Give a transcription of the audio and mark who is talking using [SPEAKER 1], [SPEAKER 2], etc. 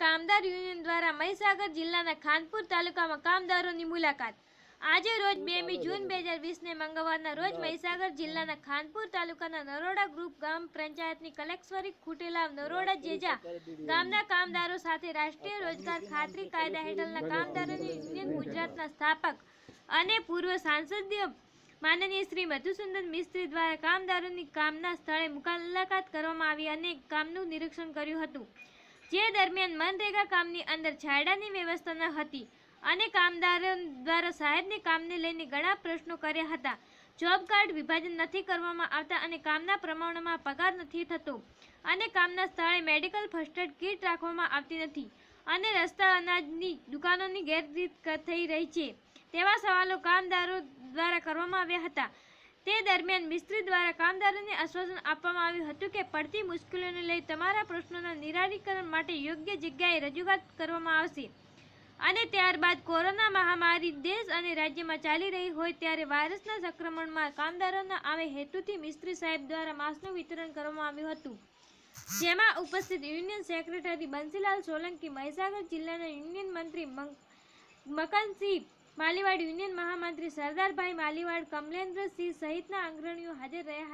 [SPEAKER 1] કામદાર યુનિયન દ્વારા મહીસાગર જિલ્લાના ખાનપુર તાલુકામાં કામદારોની મુલાકાત આજે રોજ બેમી જૂન બે હજાર વીસને મંગળવારના રોજ મહીસાગર જિલ્લાના ખાનપુર તાલુકાના નરોડા ગ્રુપ ગામ પંચાયતની કલેક્સરી ખૂટેલા નરોડા જેજા ગામના કામદારો સાથે રાષ્ટ્રીય રોજગાર ખાતરી કાયદા હેઠળના કામદારોની યુનિયન ગુજરાતના સ્થાપક અને પૂર્વ સાંસદીય માનનીય શ્રી મધુસુંદર મિસ્ત્રી દ્વારા કામદારોની કામના સ્થળે મુલાકાત કરવામાં આવી અને કામનું નિરીક્ષણ કર્યું હતું જે દરમિયાન મનરેગા કામની અંદર છાયડાની વ્યવસ્થા ન હતી અને કામદારો દ્વારા સાહેબની કામને લઈને ઘણા પ્રશ્નો કર્યા હતા જોબ કાર્ડ વિભાજન નથી કરવામાં આવતા અને કામના પ્રમાણમાં પગાર નથી થતો અને કામના સ્થળે મેડિકલ ફર્સ્ટ એડ કિટ રાખવામાં આવતી નથી અને રસ્તા અનાજની દુકાનોની ગેરરીત થઈ રહી છે તેવા સવાલો કામદારો દ્વારા કરવામાં આવ્યા હતા તે દરમિયાન મિસ્ત્રી દ્વારા કામદારોને આશ્વાસન આપવામાં આવ્યું હતું કે પડતી મુશ્કેલીઓને લઈ તમારા પ્રશ્નોના નિરાકરણ માટે યોગ્ય જગ્યાએ રજૂઆત કરવામાં આવશે અને ત્યારબાદ કોરોના મહામારી દેશ અને રાજ્યમાં ચાલી રહી હોય ત્યારે વાયરસના સંક્રમણમાં કામદારોના આવે હેતુથી મિસ્ત્રી સાહેબ દ્વારા માસ્કનું વિતરણ કરવામાં આવ્યું હતું જેમાં ઉપસ્થિત યુનિયન સેક્રેટરી બંસીલાલ સોલંકી મહીસાગર જિલ્લાના યુનિયન મંત્રી મકનસિંહ માલીવાડ યુનિયન મહામંત્રી સરદારભાઈ માલીવાડ કમલેન્દ્રસિંહ સહિતના અગ્રણીઓ હાજર રહ્યા